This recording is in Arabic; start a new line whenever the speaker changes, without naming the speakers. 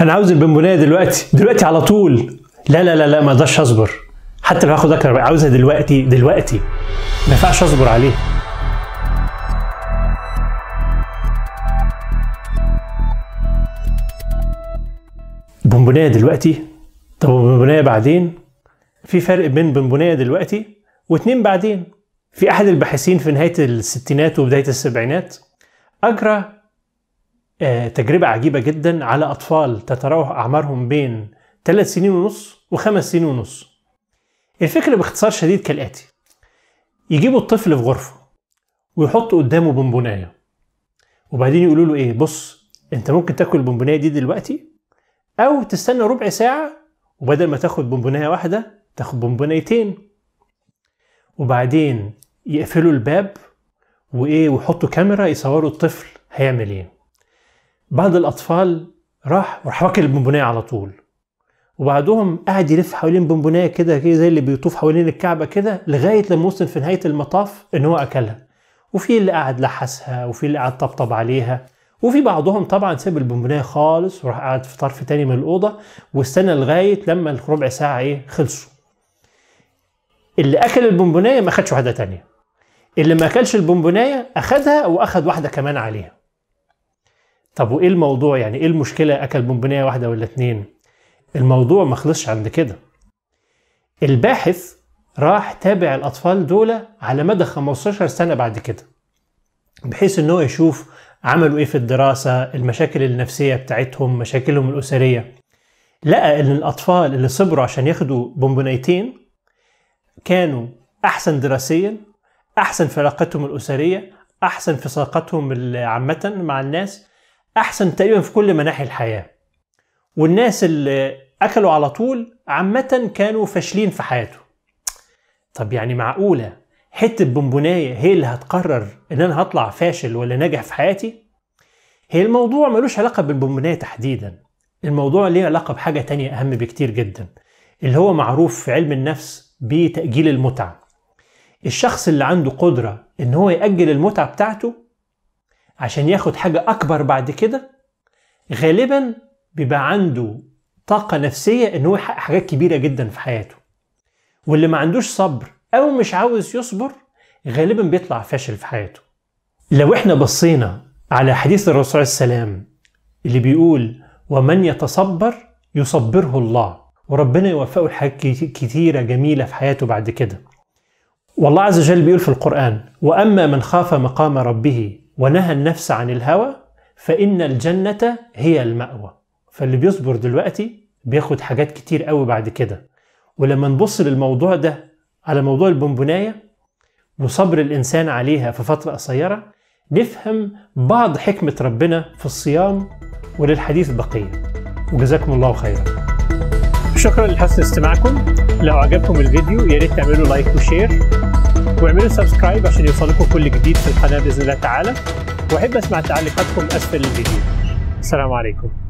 انا عاوز البنبونيه دلوقتي دلوقتي على طول لا لا لا لا ما اقدرش اصبر حتى لو هاخد اكتر عاوزها دلوقتي دلوقتي ما ينفعش اصبر عليه بنبونيه دلوقتي طب بنبونيه بعدين في فرق بين بنبونيه دلوقتي واتنين بعدين في احد الباحثين في نهايه الستينات وبدايه السبعينات اجرى آه، تجربة عجيبة جدا على أطفال تتراوح أعمارهم بين 3 سنين ونص وخمس سنين ونص الفكرة باختصار شديد كالآتي يجيبوا الطفل في غرفة ويحطوا قدامه بونبوناية وبعدين يقولوا له إيه بص أنت ممكن تاكل البونبوناية دي دلوقتي أو تستنى ربع ساعة وبدل ما تاخد بونبوناية واحدة تاخد بونبونايتين وبعدين يقفلوا الباب وإيه ويحطوا كاميرا يصوروا الطفل هيعمل إيه بعض الأطفال راح وراح واكل البونبونايه على طول وبعدهم قعد يلف حوالين بونبونايه كده كده زي اللي بيطوف حوالين الكعبه كده لغايه لما وصل في نهايه المطاف ان هو اكلها وفي اللي قعد لحسها وفي اللي قعد طبطب عليها وفي بعضهم طبعا ساب البونبونايه خالص وراح قعد في طرف تاني من الاوضه واستنى لغايه لما الربع ساعه ايه خلصوا اللي اكل البونبونايه ما خدش واحده تانية اللي ما اكلش البونبونايه اخذها واخذ واحده كمان عليها طب وايه الموضوع يعني ايه المشكله اكل بونبونيه واحده ولا اتنين الموضوع ما خلصش عند كده الباحث راح تابع الاطفال دول على مدى 15 سنه بعد كده بحيث ان هو يشوف عملوا ايه في الدراسه المشاكل النفسيه بتاعتهم مشاكلهم الاسريه لقى ان الاطفال اللي صبروا عشان ياخدوا بونبونيتين كانوا احسن دراسيا احسن في علاقتهم الاسريه احسن في صداقتهم عامه مع الناس احسن تقريبا في كل مناحي الحياه والناس اللي اكلوا على طول عامه كانوا فاشلين في حياته طب يعني معقوله حته بونبونايه هي اللي هتقرر ان انا هطلع فاشل ولا ناجح في حياتي هي الموضوع ملوش علاقه بالبونبونايه تحديدا الموضوع ليه علاقه بحاجه تانية اهم بكتير جدا اللي هو معروف في علم النفس بتاجيل المتعه الشخص اللي عنده قدره ان هو ياجل المتعه بتاعته عشان ياخد حاجة أكبر بعد كده غالبا بيبقى عنده طاقة نفسية إن هو يحقق حاجات كبيرة جدا في حياته واللي ما عندوش صبر أو مش عاوز يصبر غالبا بيطلع فاشل في حياته لو احنا بصينا على حديث الرسول عليه السلام اللي بيقول ومن يتصبر يصبره الله وربنا يوفقه لحاجات كتيرة جميلة في حياته بعد كده والله عز وجل بيقول في القرآن وأما من خاف مقام ربه ونهى النفس عن الهوى فإن الجنة هي المأوى فاللي بيصبر دلوقتي بياخد حاجات كتير قوي بعد كده ولما نبص للموضوع ده على موضوع البنبناية وصبر الإنسان عليها في فترة قصيرة نفهم بعض حكمة ربنا في الصيام وللحديث بقية وجزاكم الله خيرا شكرا لحسن استماعكم لو عجبكم الفيديو يا ريت تعملوا لايك وشير واعملوا سبسكرايب عشان يوصلكم كل جديد في القناه باذن الله تعالى واحب اسمع تعليقاتكم اسفل الفيديو السلام عليكم